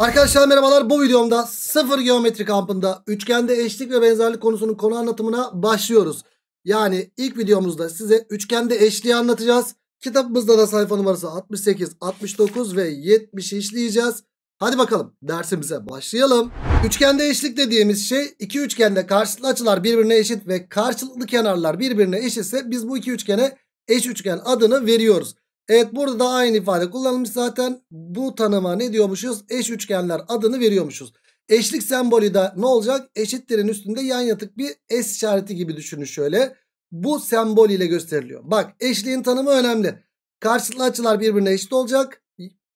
Arkadaşlar merhabalar bu videomda sıfır geometri kampında üçgende eşlik ve benzerlik konusunun konu anlatımına başlıyoruz. Yani ilk videomuzda size üçgende eşliği anlatacağız. Kitabımızda da sayfa numarası 68, 69 ve 70 işleyeceğiz. Hadi bakalım dersimize başlayalım. Üçgende eşlik dediğimiz şey iki üçgende karşılıklı açılar birbirine eşit ve karşılıklı kenarlar birbirine eşitse biz bu iki üçgene eş üçgen adını veriyoruz. Evet burada da aynı ifade kullanılmış zaten. Bu tanıma ne diyormuşuz? Eş üçgenler adını veriyormuşuz. Eşlik sembolü de ne olacak? Eşitlerin üstünde yan yatık bir S işareti gibi düşünün şöyle. Bu sembol ile gösteriliyor. Bak eşliğin tanımı önemli. Karşılıklı açılar birbirine eşit olacak.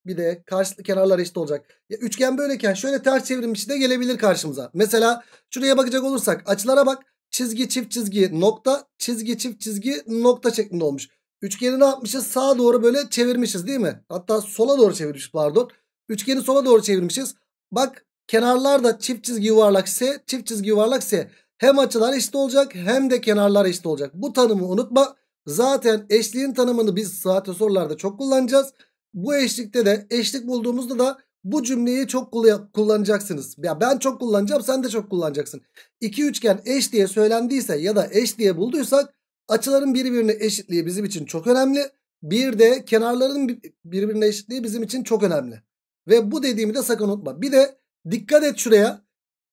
Bir de karşılıklı kenarlar eşit olacak. Ya, üçgen böyleyken şöyle ters çevrilmiş de gelebilir karşımıza. Mesela şuraya bakacak olursak açılara bak. Çizgi çift çizgi nokta çizgi çift çizgi nokta şeklinde olmuş. Üçgeni ne yapmışız? Sağa doğru böyle çevirmişiz değil mi? Hatta sola doğru çevirmişiz pardon. Üçgeni sola doğru çevirmişiz. Bak kenarlar da çift çizgi yuvarlak ise çift çizgi yuvarlak ise hem açılar eşit olacak hem de kenarlar eşit olacak. Bu tanımı unutma. Zaten eşliğin tanımını biz zaten sorularda çok kullanacağız. Bu eşlikte de eşlik bulduğumuzda da bu cümleyi çok kullanacaksınız. Ya ben çok kullanacağım sen de çok kullanacaksın. İki üçgen eş diye söylendiyse ya da eş diye bulduysak Açıların birbirine eşitliği bizim için çok önemli. Bir de kenarların birbirine eşitliği bizim için çok önemli. Ve bu dediğimi de sakın unutma. Bir de dikkat et şuraya.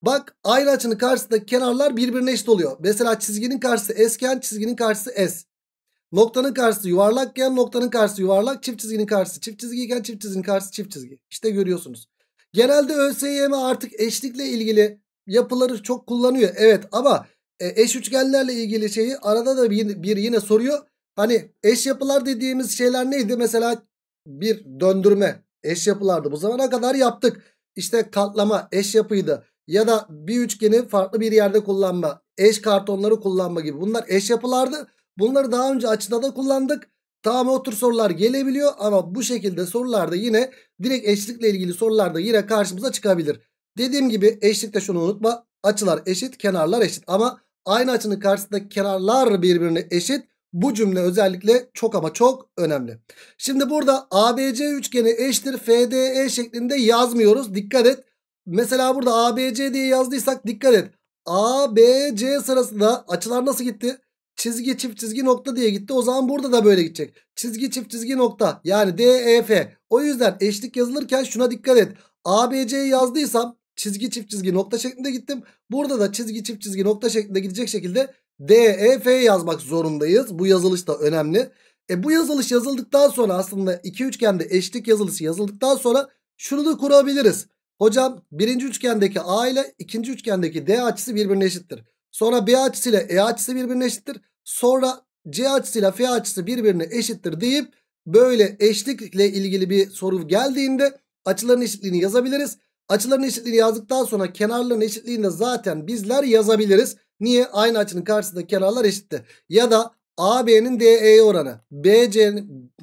Bak ayrı açının karşısındaki kenarlar birbirine eşit oluyor. Mesela çizginin karşısı esken, çizginin karşısı es. Noktanın karşısı yuvarlakken, noktanın karşısı yuvarlak, çift çizginin karşısı çift çizgiyken, çift çizginin karşısı çift çizgi. İşte görüyorsunuz. Genelde ÖSYM artık eşlikle ilgili yapıları çok kullanıyor. Evet ama e, eş üçgenlerle ilgili şeyi arada da bir, bir yine soruyor. Hani eş yapılar dediğimiz şeyler neydi? Mesela bir döndürme eş yapılardı. Bu zamana kadar yaptık. İşte katlama eş yapıydı. Ya da bir üçgeni farklı bir yerde kullanma. Eş kartonları kullanma gibi. Bunlar eş yapılardı. Bunları daha önce açıda da kullandık. Tamam otur sorular gelebiliyor ama bu şekilde sorularda yine direkt eşlikle ilgili sorularda yine karşımıza çıkabilir. Dediğim gibi eşlikte şunu unutma. Açılar eşit, kenarlar eşit. Ama aynı açının karşısındaki kenarlar birbirine eşit. Bu cümle özellikle çok ama çok önemli. Şimdi burada ABC üçgeni eşittir FDE şeklinde yazmıyoruz. Dikkat et. Mesela burada ABC diye yazdıysak dikkat et. ABC sırasında açılar nasıl gitti? Çizgi çift çizgi nokta diye gitti. O zaman burada da böyle gidecek. Çizgi çift çizgi nokta. Yani DEF. O yüzden eşlik yazılırken şuna dikkat et. ABC'yi yazdıysam çizgi çift çizgi nokta şeklinde gittim. Burada da çizgi çift çizgi nokta şeklinde gidecek şekilde D e, F yazmak zorundayız. Bu yazılış da önemli. E bu yazılış yazıldıktan sonra aslında iki üçgende eşlik yazılışı yazıldıktan sonra şunu da kurabiliriz. Hocam birinci üçgendeki A ile ikinci üçgendeki D açısı birbirine eşittir. Sonra B açısı ile E açısı birbirine eşittir. Sonra C açısı ile F açısı birbirine eşittir deyip böyle eşlikle ilgili bir soru geldiğinde açıların eşitliğini yazabiliriz. Açıların eşitliğini yazdıktan sonra kenarların eşitliğini de zaten bizler yazabiliriz. Niye? Aynı açının karşısında kenarlar eşitti. Ya da AB'nin DE oranı. BC'nin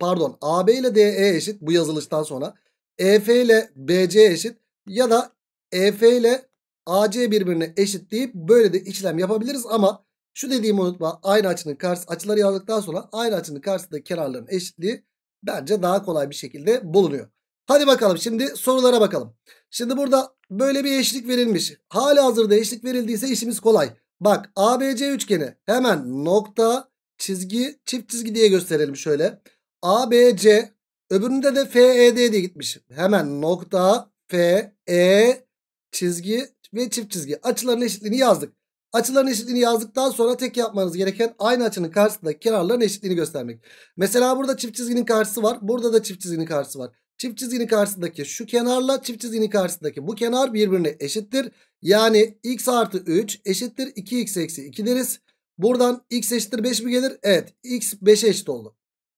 pardon AB ile DE eşit bu yazılıştan sonra. EF ile BC eşit ya da EF ile AC birbirine eşit deyip böyle de işlem yapabiliriz ama şu dediğimi unutma aynı açının karşı açıları yazdıktan sonra aynı açının karşısındaki kenarların eşitliği bence daha kolay bir şekilde bulunuyor. Hadi bakalım şimdi sorulara bakalım. Şimdi burada böyle bir eşlik verilmiş. Hali hazırda eşlik verildiyse işimiz kolay. Bak ABC üçgeni hemen nokta çizgi çift çizgi diye gösterelim şöyle. ABC öbüründe de FED diye gitmiş. Hemen nokta FE çizgi ve çift çizgi açıların eşitliğini yazdık. Açıların eşitliğini yazdıktan sonra tek yapmanız gereken aynı açının karşısındaki kenarların eşitliğini göstermek. Mesela burada çift çizginin karşısı var. Burada da çift çizginin karşısı var. Çift çizginin karşısındaki şu kenarla çift çizginin karşısındaki bu kenar birbirine eşittir. Yani x artı 3 eşittir 2x eksi 2 deriz. Buradan x eşittir 5 mi gelir? Evet x 5'e eşit oldu.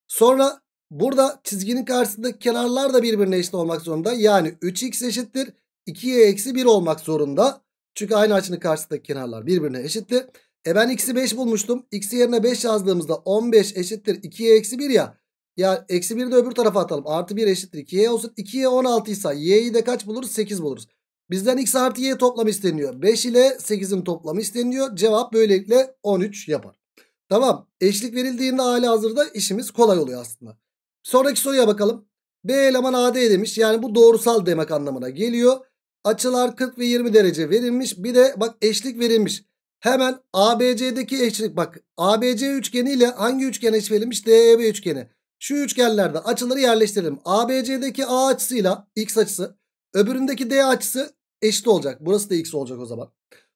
Sonra burada çizginin karşısındaki kenarlar da birbirine eşit olmak zorunda. Yani 3x eşittir 2y eksi 1 olmak zorunda. Çünkü aynı açının karşısındaki kenarlar birbirine eşitti. E ben x'i 5 bulmuştum. x yerine 5 yazdığımızda 15 eşittir 2y eksi 1 ya. Ya eksi 1'i de öbür tarafa atalım. Artı 1 eşittir 2y olsun. 2y 16 ise y'yi de kaç buluruz? 8 buluruz. Bizden x artı y toplamı isteniyor. 5 ile 8'in toplamı isteniyor. Cevap böylelikle 13 yapar. Tamam. Eşlik verildiğinde hali hazırda işimiz kolay oluyor aslında. Sonraki soruya bakalım. B eleman AD demiş. Yani bu doğrusal demek anlamına geliyor. Açılar 40 ve 20 derece verilmiş. Bir de bak eşlik verilmiş. Hemen ABC'deki eşlik bak. ABC üçgeni ile hangi üçgen eşit verilmiş? DEB üçgeni. Şu üçgenlerde açıları yerleştirelim. ABC'deki A açısıyla X açısı öbüründeki D açısı eşit olacak. Burası da X olacak o zaman.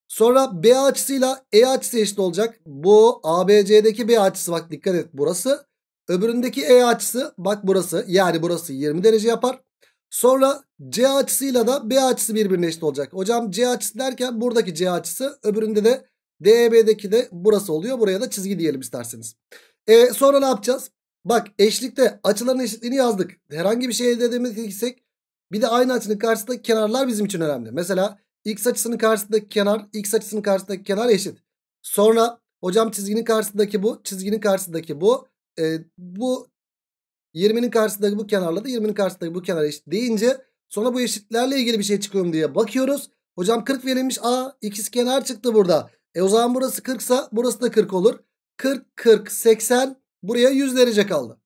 Sonra B açısıyla E açısı eşit olacak. Bu ABC'deki B açısı bak dikkat et burası. Öbüründeki E açısı bak burası. Yani burası 20 derece yapar. Sonra C açısıyla da B açısı birbirine eşit olacak. Hocam C açısı derken buradaki C açısı öbüründe de DEB'deki de burası oluyor. Buraya da çizgi diyelim isterseniz. E, sonra ne yapacağız? Bak eşlikte açıların eşitliğini yazdık. Herhangi bir şey elde edemediysek bir de aynı açının karşısındaki kenarlar bizim için önemli. Mesela x açısının karşısındaki kenar x açısının karşısındaki kenar eşit. Sonra hocam çizginin karşısındaki bu çizginin karşısındaki bu e, bu 20'nin karşısındaki bu kenarla da 20'nin karşısındaki bu kenar eşit deyince sonra bu eşitlerle ilgili bir şey çıkıyor diye bakıyoruz. Hocam 40 verilmiş. a, ikiz kenar çıktı burada. E o zaman burası 40 ise burası da 40 olur. 40, 40, 80, Buraya 100 derece kaldı.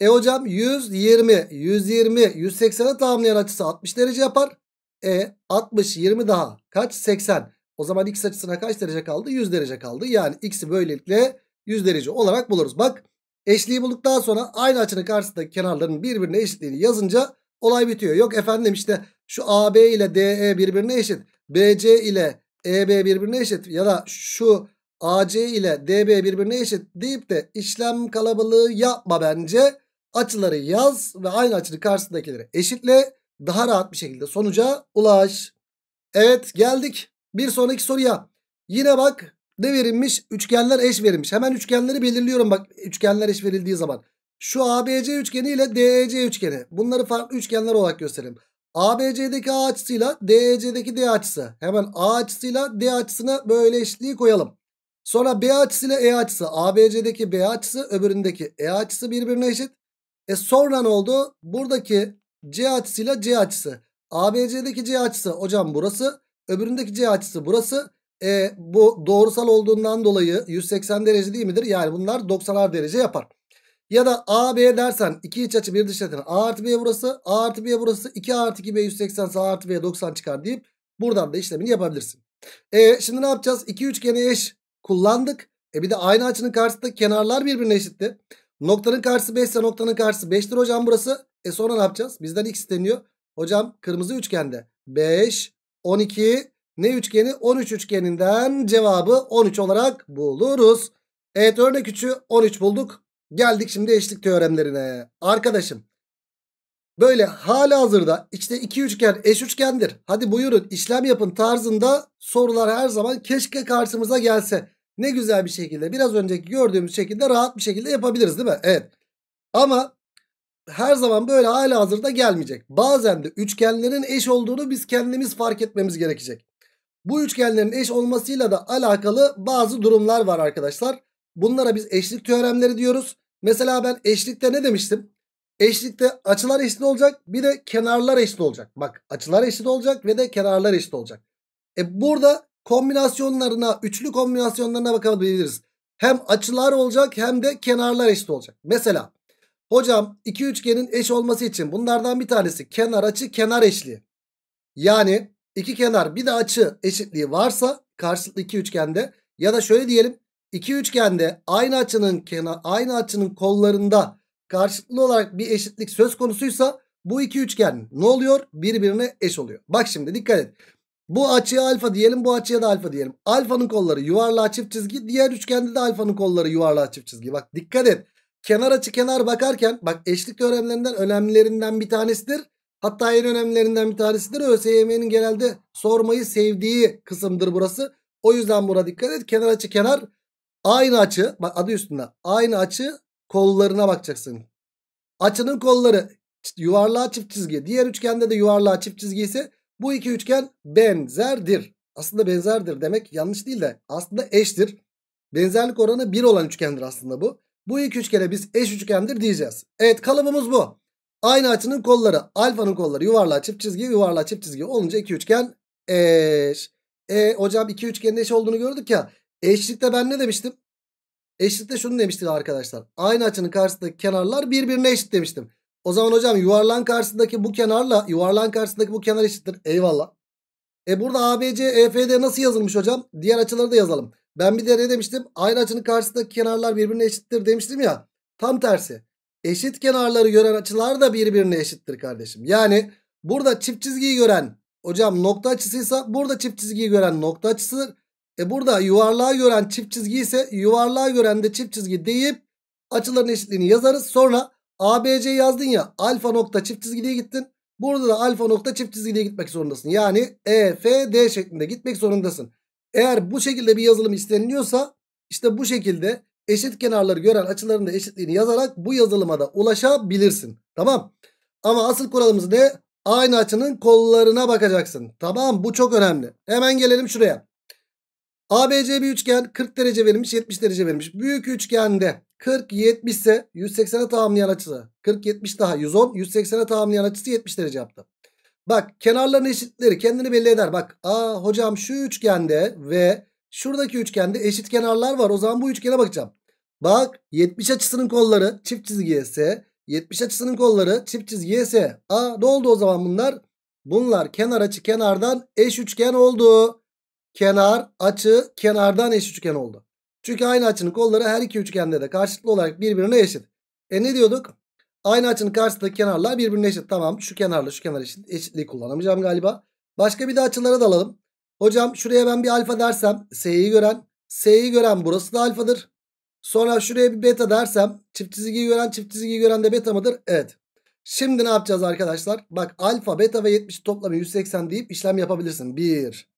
E hocam 120, 120, 180'e tamamlayan açısı 60 derece yapar. E 60, 20 daha. Kaç? 80. O zaman x açısına kaç derece kaldı? 100 derece kaldı. Yani x'i böylelikle 100 derece olarak buluruz. Bak eşliği bulduktan sonra aynı açının karşısındaki kenarların birbirine eşitliğini yazınca olay bitiyor. Yok efendim işte şu AB ile DE birbirine eşit. BC ile EB birbirine eşit. Ya da şu AC ile DB birbirine eşit deyip de işlem kalabalığı yapma bence. Açıları yaz ve aynı açının karşısındakileri eşitle daha rahat bir şekilde sonuca ulaş. Evet geldik bir sonraki soruya. Yine bak ne verilmiş? Üçgenler eş verilmiş. Hemen üçgenleri belirliyorum bak üçgenler eş verildiği zaman. Şu ABC üçgeni ile DEC üçgeni. Bunları farklı üçgenler olarak gösterelim. ABC'deki A açısıyla DEC'deki D açısı. Hemen A açısıyla D açısına böyle eşitliği koyalım. Sonra B açısı ile E açısı. ABC'deki B açısı öbüründeki E açısı birbirine eşit. E sonra ne oldu? Buradaki C açısıyla C açısı. ABC'deki C açısı hocam burası. Öbüründeki C açısı burası. E, bu doğrusal olduğundan dolayı 180 derece değil midir? Yani bunlar 90'ar derece yapar. Ya da AB dersen iki iç açı bir dış açı. A artı B burası. A artı B burası. 2 artı 2 B 180 A artı B 90 çıkar deyip buradan da işlemini yapabilirsin. E, şimdi ne yapacağız? İki üçgeni eş kullandık. E bir de aynı açının karşısındaki kenarlar birbirine eşitti. Noktanın karşısı 5 ise noktanın karşısı 5'tir hocam burası. E sonra ne yapacağız? Bizden x isteniyor. Hocam kırmızı üçgende 5, 12 ne üçgeni? 13 üçgeninden cevabı 13 olarak buluruz. Evet örnek 3'ü 13 bulduk. Geldik şimdi eşlik teoremlerine. Arkadaşım böyle hala hazırda işte iki üçgen eş üçgendir. Hadi buyurun işlem yapın tarzında sorular her zaman keşke karşımıza gelse ne güzel bir şekilde biraz önceki gördüğümüz şekilde rahat bir şekilde yapabiliriz değil mi? Evet. Ama her zaman böyle hala hazırda gelmeyecek. Bazen de üçgenlerin eş olduğunu biz kendimiz fark etmemiz gerekecek. Bu üçgenlerin eş olmasıyla da alakalı bazı durumlar var arkadaşlar. Bunlara biz eşlik teoremleri diyoruz. Mesela ben eşlikte ne demiştim? Eşlikte açılar eşit olacak bir de kenarlar eşit olacak. Bak açılar eşit olacak ve de kenarlar eşit olacak. E burada kombinasyonlarına, üçlü kombinasyonlarına bakabiliriz. Hem açılar olacak hem de kenarlar eşit olacak. Mesela hocam iki üçgenin eş olması için bunlardan bir tanesi kenar açı kenar eşliği. Yani iki kenar bir de açı eşitliği varsa karşılıklı iki üçgende ya da şöyle diyelim iki üçgende aynı açının kenar aynı açının kollarında karşılıklı olarak bir eşitlik söz konusuysa bu iki üçgen ne oluyor? Birbirine eş oluyor. Bak şimdi dikkat et. Bu açıya alfa diyelim bu açıya da alfa diyelim. Alfanın kolları yuvarlığa çift çizgi. Diğer üçgende de alfanın kolları yuvarlığa çift çizgi. Bak dikkat et. Kenar açı kenar bakarken bak eşlik teoremlerinden önemlilerinden bir tanesidir. Hatta en önemlilerinden bir tanesidir. ÖSYM'nin genelde sormayı sevdiği kısımdır burası. O yüzden buna dikkat et. Kenar açı kenar aynı açı bak adı üstünde aynı açı kollarına bakacaksın. Açının kolları yuvarlığa çift çizgi. Diğer üçgende de yuvarlığa çift çizgi ise bu iki üçgen benzerdir. Aslında benzerdir demek yanlış değil de aslında eştir. Benzerlik oranı 1 olan üçgendir aslında bu. Bu iki üçgene biz eş üçgendir diyeceğiz. Evet kalıbımız bu. Aynı açının kolları alfanın kolları yuvarlığa çift çizgi yuvarlığa çift çizgi olunca iki üçgen eş. E hocam iki üçgenin eş olduğunu gördük ya. Eşlikte ben ne demiştim? Eşlikte şunu demiştim arkadaşlar. Aynı açının karşısındaki kenarlar birbirine eşit demiştim. O zaman hocam yuvarlan karşısındaki bu kenarla yuvarlan karşısındaki bu kenar eşittir. Eyvallah. E burada ABC, EFD nasıl yazılmış hocam? Diğer açıları da yazalım. Ben bir de ne demiştim? Aynı açının karşısındaki kenarlar birbirine eşittir demiştim ya. Tam tersi. Eşit kenarları gören açılar da birbirine eşittir kardeşim. Yani burada çift çizgiyi gören hocam nokta açısıysa burada çift çizgiyi gören nokta açısıdır. E burada yuvarlığa gören çift çizgi ise yuvarlığa gören de çift çizgi deyip açıların eşitliğini yazarız. Sonra ABC yazdın ya alfa nokta çift çizgiliye gittin. Burada da alfa nokta çift çizgiliye gitmek zorundasın. Yani EFD şeklinde gitmek zorundasın. Eğer bu şekilde bir yazılım isteniliyorsa işte bu şekilde eşit kenarları gören açıların da eşitliğini yazarak bu yazılıma da ulaşabilirsin. Tamam. Ama asıl kuralımız ne? Aynı açının kollarına bakacaksın. Tamam bu çok önemli. Hemen gelelim şuraya. ABC bir üçgen 40 derece verilmiş 70 derece verilmiş. Büyük üçgende 40 70 ise 180'e tamamlayan açısı 40 70 daha 110 180'e tamamlayan açısı 70 derece yaptı. Bak kenarların eşitleri kendini belli eder. Bak aa hocam şu üçgende ve şuradaki üçgende eşit kenarlar var. O zaman bu üçgene bakacağım. Bak 70 açısının kolları çift çizgi ise 70 açısının kolları çift çizgi ise aa ne oldu o zaman bunlar? Bunlar kenar açı kenardan eş üçgen oldu. Kenar açı kenardan eş üçgen oldu. Çünkü aynı açının kolları her iki üçgende de karşılıklı olarak birbirine eşit. E ne diyorduk? Aynı açının karşısındaki kenarlar birbirine eşit. Tamam şu kenarla şu kenar eşit. Eşitliği kullanamayacağım galiba. Başka bir de açılara dalalım. Hocam şuraya ben bir alfa dersem S'yi gören. S'yi gören burası da alfadır. Sonra şuraya bir beta dersem çift çizgiyi gören çift çizgiyi gören de beta mıdır? Evet. Şimdi ne yapacağız arkadaşlar? Bak alfa, beta ve 70 toplamı 180 deyip işlem yapabilirsin. 1.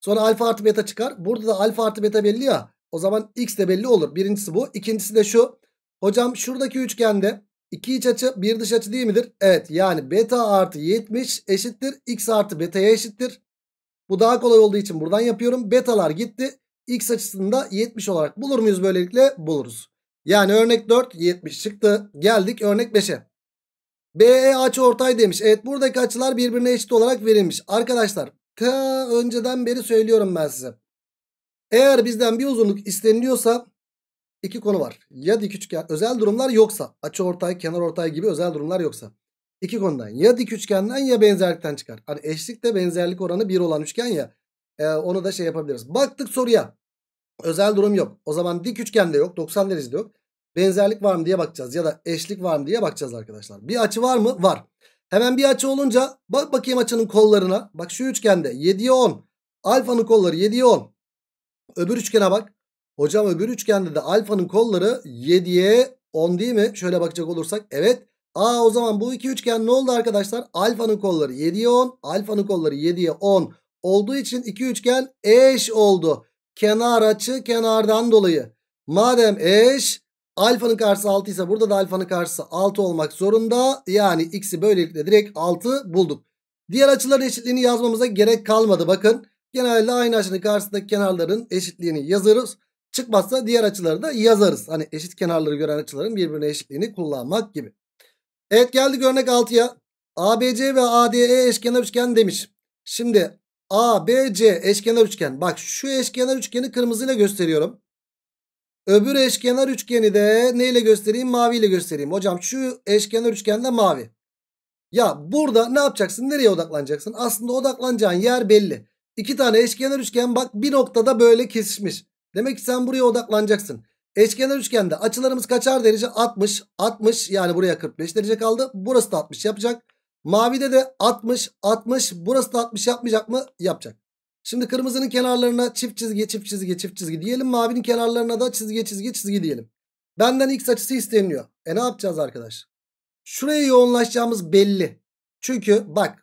Sonra alfa artı beta çıkar. Burada da alfa artı beta belli ya. O zaman x de belli olur. Birincisi bu. İkincisi de şu. Hocam şuradaki üçgende iki iç açı bir dış açı değil midir? Evet yani beta artı 70 eşittir. X artı beta'ya eşittir. Bu daha kolay olduğu için buradan yapıyorum. Betalar gitti. X açısında 70 olarak bulur muyuz böylelikle? Buluruz. Yani örnek 4 70 çıktı. Geldik örnek 5'e. BE açı ortay demiş. Evet buradaki açılar birbirine eşit olarak verilmiş. Arkadaşlar ta önceden beri söylüyorum ben size. Eğer bizden bir uzunluk isteniliyorsa iki konu var. Ya dik üçgen özel durumlar yoksa açı ortay kenar ortay gibi özel durumlar yoksa. iki konudan ya dik üçgenden ya benzerlikten çıkar. Hani eşlikte benzerlik oranı bir olan üçgen ya e, onu da şey yapabiliriz. Baktık soruya özel durum yok. O zaman dik üçgen de yok 90 derecede yok. Benzerlik var mı diye bakacağız ya da eşlik var mı diye bakacağız arkadaşlar. Bir açı var mı? Var. Hemen bir açı olunca bak bakayım açının kollarına. Bak şu üçgende 7'ye 10. Alfanın kolları 7'ye 10. Öbür üçgene bak. Hocam öbür üçgende de alfanın kolları 7'ye 10 değil mi? Şöyle bakacak olursak evet. Aa o zaman bu iki üçgen ne oldu arkadaşlar? Alfanın kolları 7'ye 10. Alfanın kolları 7'ye 10 olduğu için iki üçgen eş oldu. Kenar açı kenardan dolayı. Madem eş alfanın karşısı 6 ise burada da alfanın karşısı 6 olmak zorunda. Yani x'i böylelikle direkt 6 bulduk. Diğer açıların eşitliğini yazmamıza gerek kalmadı bakın. Genelde aynı açının karşısındaki kenarların eşitliğini yazarız. Çıkmazsa diğer açıları da yazarız. Hani eşit kenarları gören açıların birbirine eşitliğini kullanmak gibi. Evet geldik örnek 6'ya. ABC ve ADE eşkenar üçgen demiş. Şimdi ABC eşkenar üçgen. Bak şu eşkenar üçgeni kırmızıyla gösteriyorum. Öbür eşkenar üçgeni de neyle göstereyim? Maviyle göstereyim. Hocam şu eşkenar üçgen de mavi. Ya burada ne yapacaksın? Nereye odaklanacaksın? Aslında odaklanacağın yer belli. İki tane eşkenar üçgen bak bir noktada böyle kesişmiş. Demek ki sen buraya odaklanacaksın. Eşkenar üçgende açılarımız kaçar derece? 60. 60 yani buraya 45 derece kaldı. Burası da 60 yapacak. Mavide de 60. 60 burası da 60 yapmayacak mı? Yapacak. Şimdi kırmızının kenarlarına çift çizgi çift çizgi çift çizgi diyelim. Mavinin kenarlarına da çizgi çizgi çizgi diyelim. Benden x açısı isteniyor. E ne yapacağız arkadaş? Şuraya yoğunlaşacağımız belli. Çünkü bak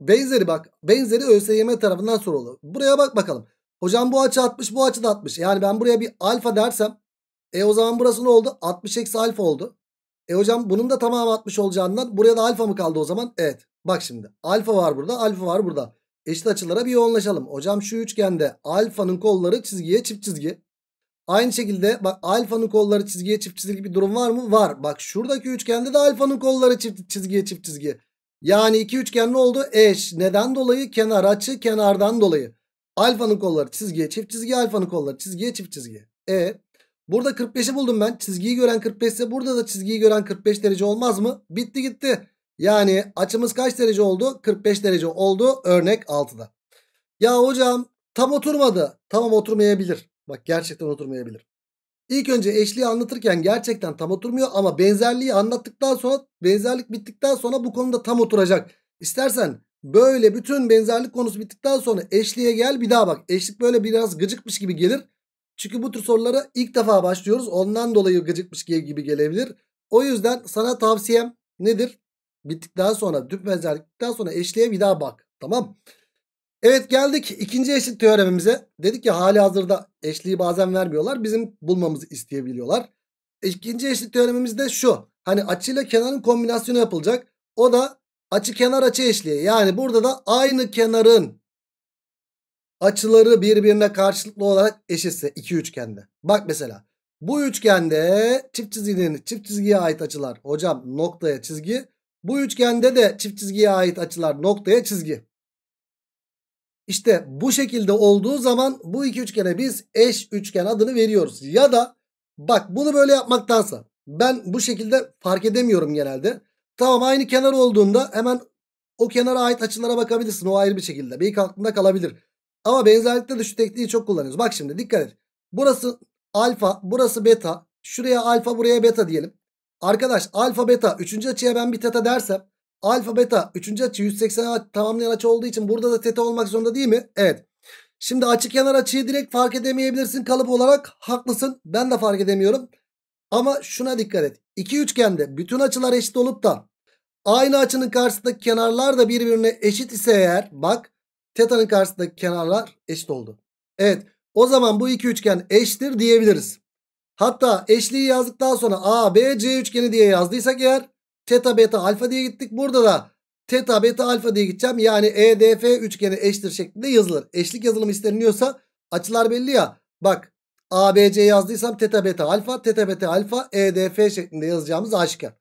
Benzeri bak. Benzeri ÖSYM tarafından sorulu. Buraya bak bakalım. Hocam bu açı 60 bu açı da 60. Yani ben buraya bir alfa dersem. E o zaman burası ne oldu? 60 eksi alfa oldu. E hocam bunun da tamamı 60 olacağından buraya da alfa mı kaldı o zaman? Evet. Bak şimdi alfa var burada alfa var burada. Eşit açılara bir yoğunlaşalım. Hocam şu üçgende alfanın kolları çizgiye çift çizgi. Aynı şekilde bak alfanın kolları çizgiye çift çizgi bir durum var mı? Var. Bak şuradaki üçgende de alfanın kolları çift çizgiye çift çizgi. Yani iki üçgenli oldu? Eş. Neden dolayı? Kenar açı kenardan dolayı. Alfanın kolları çizgiye çift çizgi. Alfanın kolları çizgiye çift çizgi. E burada 45'i buldum ben. Çizgiyi gören 45 ise burada da çizgiyi gören 45 derece olmaz mı? Bitti gitti. Yani açımız kaç derece oldu? 45 derece oldu. Örnek 6'da. Ya hocam tam oturmadı. Tamam oturmayabilir. Bak gerçekten oturmayabilir. İlk önce eşliği anlatırken gerçekten tam oturmuyor ama benzerliği anlattıktan sonra benzerlik bittikten sonra bu konuda tam oturacak. İstersen böyle bütün benzerlik konusu bittikten sonra eşliğe gel bir daha bak. Eşlik böyle biraz gıcıkmış gibi gelir. Çünkü bu tür sorulara ilk defa başlıyoruz. Ondan dolayı gıcıkmış gibi gelebilir. O yüzden sana tavsiyem nedir? Bittikten sonra düp benzerlik bittikten sonra eşliğe bir daha bak. Tamam. Evet geldik ikinci eşit teoremimize. Dedik ya hali hazırda eşliği bazen vermiyorlar. Bizim bulmamızı isteyebiliyorlar. İkinci eşit teoremimiz de şu. Hani açıyla kenarın kombinasyonu yapılacak. O da açı kenar açı eşliği. Yani burada da aynı kenarın açıları birbirine karşılıklı olarak eşitse iki üçgende. Bak mesela bu üçgende çift çizginin çift çizgiye ait açılar hocam noktaya çizgi. Bu üçgende de çift çizgiye ait açılar noktaya çizgi. İşte bu şekilde olduğu zaman bu iki üçgene biz eş üçgen adını veriyoruz. Ya da bak bunu böyle yapmaktansa ben bu şekilde fark edemiyorum genelde. Tamam aynı kenar olduğunda hemen o kenara ait açılara bakabilirsin. O ayrı bir şekilde. bir aklında kalabilir. Ama benzerlikte de şu tekniği çok kullanıyoruz. Bak şimdi dikkat et. Burası alfa, burası beta. Şuraya alfa, buraya beta diyelim. Arkadaş alfa, beta. Üçüncü açıya ben bir teta dersem Alfa beta 3. açı 180 tamamlayan açı olduğu için burada da teta olmak zorunda değil mi? Evet. Şimdi açık kenar açıyı direkt fark edemeyebilirsin kalıp olarak. Haklısın. Ben de fark edemiyorum. Ama şuna dikkat et. İki üçgende bütün açılar eşit olup da aynı açının karşısındaki kenarlar da birbirine eşit ise eğer bak tetanın karşısındaki kenarlar eşit oldu. Evet. O zaman bu iki üçgen eşittir diyebiliriz. Hatta eşliği yazdıktan sonra A, B, C üçgeni diye yazdıysak eğer Teta beta alfa diye gittik. Burada da teta beta alfa diye gideceğim. Yani EDF üçgeni eşittir şeklinde yazılır. Eşlik yazılımı isteniliyorsa açılar belli ya. Bak ABC yazdıysam teta beta alfa, teta beta alfa, EDF şeklinde yazacağımız aşikar.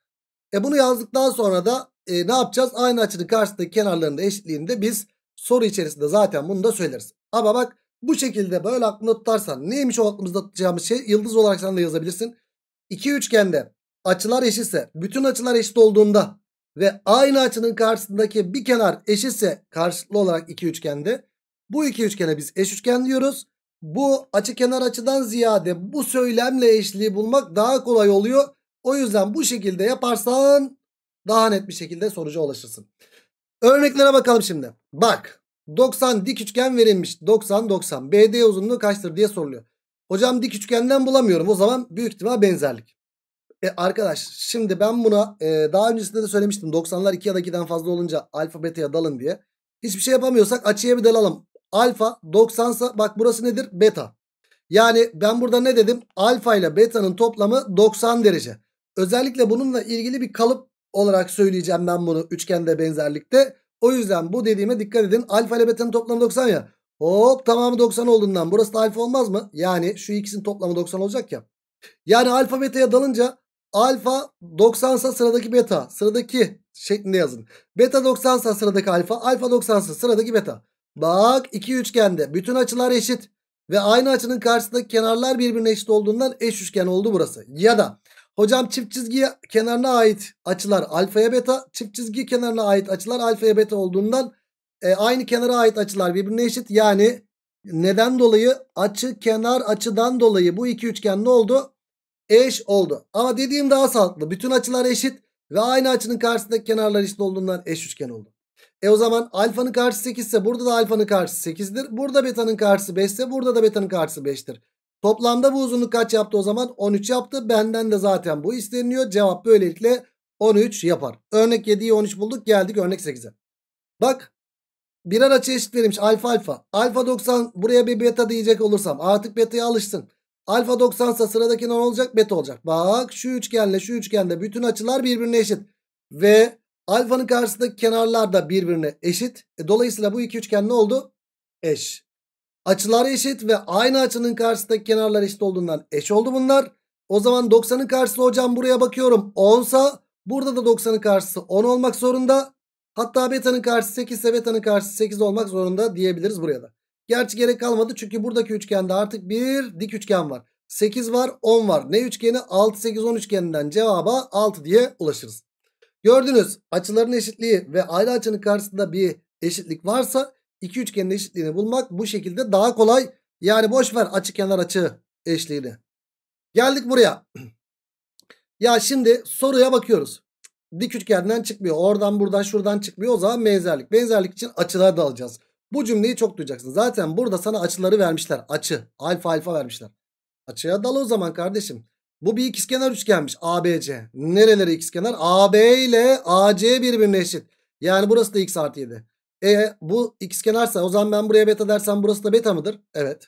E bunu yazdıktan sonra da e, ne yapacağız? Aynı açının karşısındaki kenarlarında eşitliğinde biz soru içerisinde zaten bunu da söyleriz. Ama bak bu şekilde böyle aklında tutarsan neymiş o aklımızda tutacağımız şey? Yıldız olarak sen de yazabilirsin. İki üçgende açılar eşitse bütün açılar eşit olduğunda ve aynı açının karşısındaki bir kenar eşitse karşılıklı olarak iki üçgende bu iki üçgene biz eş üçgen diyoruz. Bu açı kenar açıdan ziyade bu söylemle eşliği bulmak daha kolay oluyor. O yüzden bu şekilde yaparsan daha net bir şekilde sonuca ulaşırsın. Örneklere bakalım şimdi. Bak 90 dik üçgen verilmiş. 90 90. BD uzunluğu kaçtır diye soruluyor. Hocam dik üçgenden bulamıyorum. O zaman büyük ihtimal benzerlik. E arkadaş şimdi ben buna e, daha öncesinde de söylemiştim. 90'lar 2 ya da 2'den fazla olunca alfa beta'ya dalın diye. Hiçbir şey yapamıyorsak açıya bir dalalım. Alfa 90 bak burası nedir? Beta. Yani ben burada ne dedim? Alfa ile beta'nın toplamı 90 derece. Özellikle bununla ilgili bir kalıp olarak söyleyeceğim ben bunu üçgende benzerlikte. O yüzden bu dediğime dikkat edin. Alfa ile beta'nın toplamı 90 ya. Hop tamamı 90 olduğundan burası da alfa olmaz mı? Yani şu ikisinin toplamı 90 olacak ya. Yani alfa beta'ya dalınca Alfa 90 sa sıradaki beta. Sıradaki şeklinde yazın. Beta 90 sa sıradaki alfa. Alfa 90 sa sıradaki beta. Bak iki üçgende bütün açılar eşit. Ve aynı açının karşısındaki kenarlar birbirine eşit olduğundan eş üçgen oldu burası. Ya da hocam çift çizgi kenarına ait açılar alfaya beta. Çift çizgi kenarına ait açılar alfaya beta olduğundan e, aynı kenara ait açılar birbirine eşit. Yani neden dolayı açı kenar açıdan dolayı bu iki üçgen ne oldu? eş oldu. Ama dediğim daha sağlıklı. Bütün açılar eşit ve aynı açının karşısındaki kenarlar eşit olduğundan eş üçgen oldu. E o zaman alfanın karşısı 8 ise burada da alfanın karşısı 8'dir. Burada betanın karşısı 5 ise burada da betanın karşısı 5'tir. Toplamda bu uzunluk kaç yaptı o zaman? 13 yaptı. Benden de zaten bu isteniyor. Cevap böylelikle 13 yapar. Örnek 7'yi 13 bulduk. Geldik örnek 8'e. Bak birer açı eşit verilmiş alfa alfa. Alfa 90 buraya bir beta diyecek olursam artık beta'ya alışsın. Alfa 90 ise sıradaki ne olacak? Beta olacak. Bak şu üçgenle şu üçgende bütün açılar birbirine eşit. Ve alfanın karşısındaki kenarlar da birbirine eşit. E, dolayısıyla bu iki üçgen ne oldu? Eş. Açılar eşit ve aynı açının karşısındaki kenarlar eşit olduğundan eş oldu bunlar. O zaman 90'ın karşısı hocam buraya bakıyorum 10 sa burada da 90'ın karşısı 10 olmak zorunda. Hatta beta'nın karşısı 8 ise beta'nın karşısı 8 olmak zorunda diyebiliriz buraya da. Gerçi gerek kalmadı çünkü buradaki üçgende artık bir dik üçgen var. 8 var 10 var. Ne üçgeni? 6 8 10 üçgeninden cevaba 6 diye ulaşırız. Gördünüz açıların eşitliği ve ayrı açının karşısında bir eşitlik varsa iki üçgenin eşitliğini bulmak bu şekilde daha kolay. Yani boş ver açı kenar açı eşliğini. Geldik buraya. ya şimdi soruya bakıyoruz. Dik üçgenden çıkmıyor. Oradan buradan şuradan çıkmıyor. O zaman benzerlik. Benzerlik için açılar da alacağız. Bu cümleyi çok duyacaksın. Zaten burada sana açıları vermişler. Açı. Alfa alfa vermişler. Açıya dal o zaman kardeşim. Bu bir ikizkenar üçgenmiş. ABC. Nereleri ikizkenar? AB ile AC birbirine eşit. Yani burası da x artı 7. E bu ikizkenarsa o zaman ben buraya beta dersem burası da beta mıdır? Evet.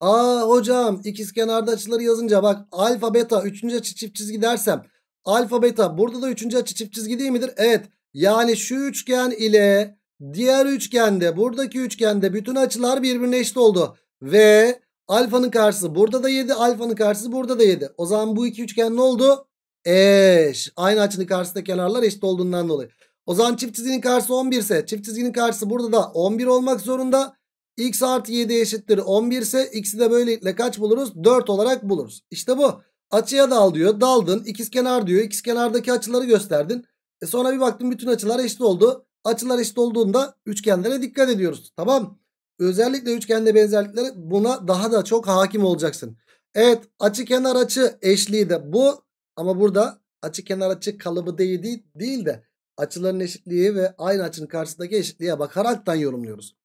Aa hocam ikizkenarda açıları yazınca bak alfa beta 3. açı çift çizgi dersem alfa beta burada da 3. açı çift çizgi değil midir? Evet. Yani şu üçgen ile Diğer üçgende buradaki üçgende bütün açılar birbirine eşit oldu. Ve alfanın karşısı burada da 7 alfanın karşısı burada da 7. O zaman bu iki üçgen ne oldu? Eş. Aynı açının karşısında kenarlar eşit olduğundan dolayı. O zaman çift çizginin karşısı 11 ise çift çizginin karşısı burada da 11 olmak zorunda. X artı 7 eşittir 11 ise x'i de böylelikle kaç buluruz? 4 olarak buluruz. İşte bu. Açıya dal diyor. Daldın. İkiz kenar diyor. İkiz kenardaki açıları gösterdin. E sonra bir baktım bütün açılar eşit oldu. Açılar eşit olduğunda üçgenlere dikkat ediyoruz. Tamam. Özellikle üçgende benzerlikleri buna daha da çok hakim olacaksın. Evet açı kenar açı eşliği de bu. Ama burada açı kenar açı kalıbı değil, değil, değil de açıların eşitliği ve aynı açının karşısındaki eşitliğe bakaraktan yorumluyoruz.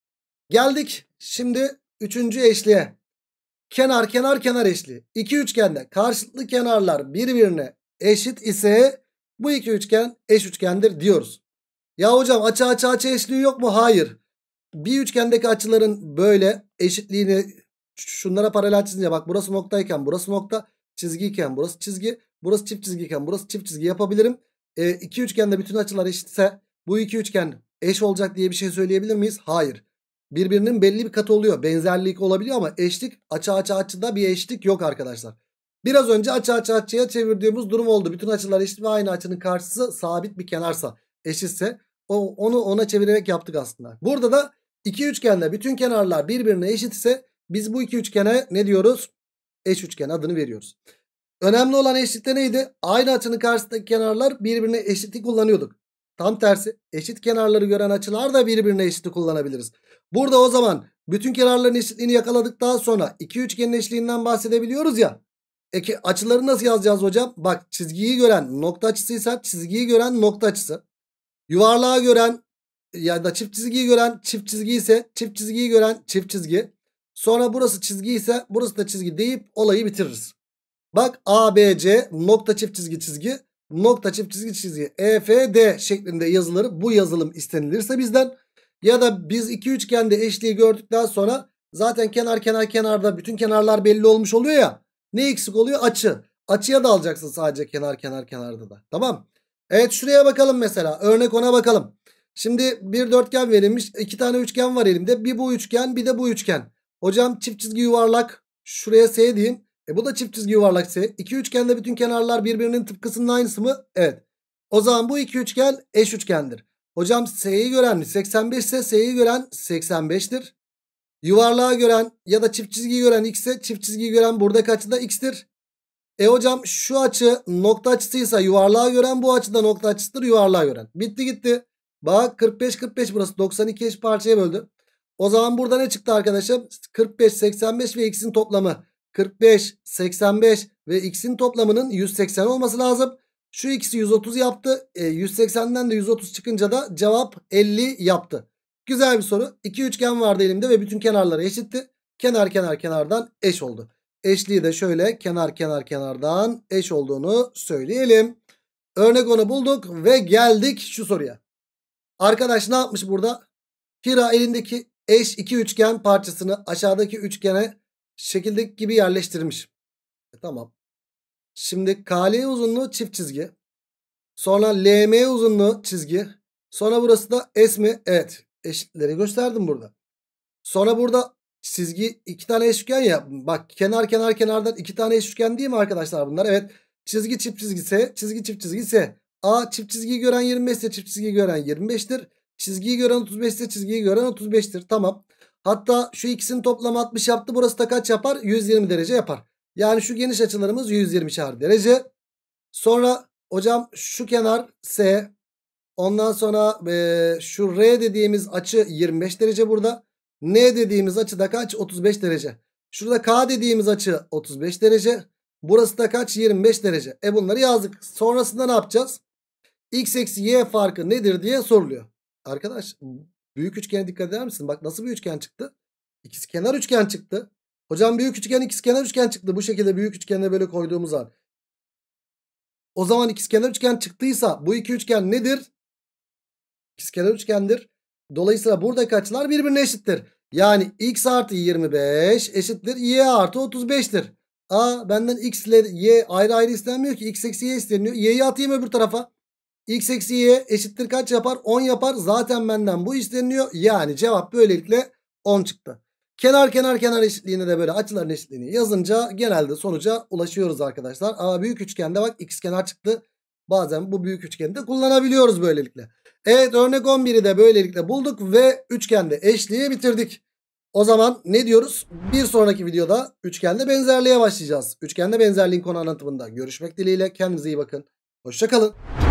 Geldik şimdi üçüncü eşliğe. Kenar kenar kenar eşliği. İki üçgende karşılıklı kenarlar birbirine eşit ise bu iki üçgen eş üçgendir diyoruz. Ya hocam açı açı açı eşliği yok mu? Hayır. Bir üçgendeki açıların böyle eşitliğini şunlara paralel çizince bak burası noktayken burası nokta çizgiyken burası çizgi burası çift çizgiyken burası çift çizgi yapabilirim. E, iki üçgende bütün açılar eşitse bu iki üçgen eş olacak diye bir şey söyleyebilir miyiz? Hayır. Birbirinin belli bir katı oluyor. Benzerlik olabiliyor ama eşlik açı açı açıda bir eşlik yok arkadaşlar. Biraz önce açı açı açıya çevirdiğimiz durum oldu. Bütün açılar eşit ve aynı açının karşısı sabit bir kenarsa eşitse o, onu ona çevirerek yaptık aslında. Burada da iki üçgende bütün kenarlar birbirine eşit ise biz bu iki üçgene ne diyoruz? Eş üçgen adını veriyoruz. Önemli olan eşitlikte neydi? Aynı açının karşısındaki kenarlar birbirine eşitlik kullanıyorduk. Tam tersi eşit kenarları gören açılar da birbirine eşitli kullanabiliriz. Burada o zaman bütün kenarların eşitliğini yakaladıktan sonra iki üçgenin eşitliğinden bahsedebiliyoruz ya. Eki açıları nasıl yazacağız hocam? Bak çizgiyi gören nokta açısıysa çizgiyi gören nokta açısı. Yuvarlığa gören ya da çift çizgiyi gören çift çizgi ise çift çizgiyi gören çift çizgi. Sonra burası çizgi ise burası da çizgi deyip olayı bitiririz. Bak ABC nokta çift çizgi çizgi nokta çift çizgi çizgi EFD şeklinde yazıları bu yazılım istenilirse bizden ya da biz iki üçgende eşliği gördükten sonra zaten kenar kenar kenarda bütün kenarlar belli olmuş oluyor ya. Ne eksik oluyor? Açı. Açıya da alacaksın sadece kenar kenar kenarda da. Tamam. Evet şuraya bakalım mesela. Örnek ona bakalım. Şimdi bir dörtgen verilmiş. iki tane üçgen var elimde. Bir bu üçgen bir de bu üçgen. Hocam çift çizgi yuvarlak. Şuraya S diyeyim. E bu da çift çizgi yuvarlak S. İki üçgende bütün kenarlar birbirinin tıpkısının aynısı mı? Evet. O zaman bu iki üçgen eş üçgendir. Hocam S'yi gören 85 ise S'yi gören 85'tir. Yuvarlığa gören ya da çift çizgiyi gören X ise çift çizgiyi gören burada kaçta X'tir? E hocam şu açı nokta açısıysa yuvarlığa gören bu açıda nokta açısıdır yuvarlığa gören. Bitti gitti. Bak 45 45 burası 92 eş parçaya böldü. O zaman burada ne çıktı arkadaşım? 45 85 ve x'in toplamı. 45 85 ve x'in toplamının 180 olması lazım. Şu x'i 130 yaptı. E, 180'den de 130 çıkınca da cevap 50 yaptı. Güzel bir soru. İki üçgen vardı elimde ve bütün kenarları eşitti. Kenar kenar kenardan eş oldu. Eşliği de şöyle kenar kenar kenardan eş olduğunu söyleyelim. Örnek onu bulduk ve geldik şu soruya. Arkadaş ne yapmış burada? Hira elindeki eş iki üçgen parçasını aşağıdaki üçgene şekildeki gibi yerleştirmiş. E, tamam. Şimdi KL uzunluğu çift çizgi. Sonra LM uzunluğu çizgi. Sonra burası da S mi? Evet. Eşitleri gösterdim burada. Sonra burada Çizgi iki tane eşgen ya. Bak kenar kenar kenardan iki tane eşgen değil mi arkadaşlar bunlar? Evet. Çizgi çift çizgisi, çizgi çift çizgisi, A çift çizgiyi gören 25 ise çift çizgiyi gören 25'tir. Çizgiyi gören 35 ise çizgiyi gören 35'tir. Tamam. Hatta şu ikisini toplam 60 yaptı. Burası da kaç yapar? 120 derece yapar. Yani şu geniş açılarımız 120 120'şer derece. Sonra hocam şu kenar S. Ondan sonra e, şu R dediğimiz açı 25 derece burada. N dediğimiz açı da kaç? 35 derece. Şurada K dediğimiz açı 35 derece. Burası da kaç? 25 derece. E bunları yazdık. Sonrasında ne yapacağız? X eksi Y farkı nedir diye soruluyor. Arkadaş büyük üçgene dikkat eder misin? Bak nasıl bir üçgen çıktı? İkisi kenar üçgen çıktı. Hocam büyük üçgen ikisi kenar üçgen çıktı. Bu şekilde büyük üçgenle böyle koyduğumuz zaman. O zaman kenar üçgen çıktıysa bu iki üçgen nedir? kenar üçgendir. Dolayısıyla buradaki açılar birbirine eşittir. Yani x artı 25 eşittir y artı 35'tir. A benden x ile y ayrı ayrı istenmiyor ki x eksi y isteniyor. Y'yi atayım öbür tarafa. x eksi y eşittir kaç yapar? 10 yapar. Zaten benden bu isteniyor. Yani cevap böylelikle 10 çıktı. Kenar kenar kenar eşitliğine de böyle açıların eşitliğini yazınca genelde sonuca ulaşıyoruz arkadaşlar. Ama büyük üçgende bak x kenar çıktı. Bazen bu büyük üçgende kullanabiliyoruz böylelikle. Evet örnek 11'i de böylelikle bulduk ve üçgende eşliği bitirdik. O zaman ne diyoruz? Bir sonraki videoda üçgende benzerliğe başlayacağız. Üçgende benzerliğin konu anlatımında görüşmek dileğiyle. Kendinize iyi bakın. Hoşçakalın.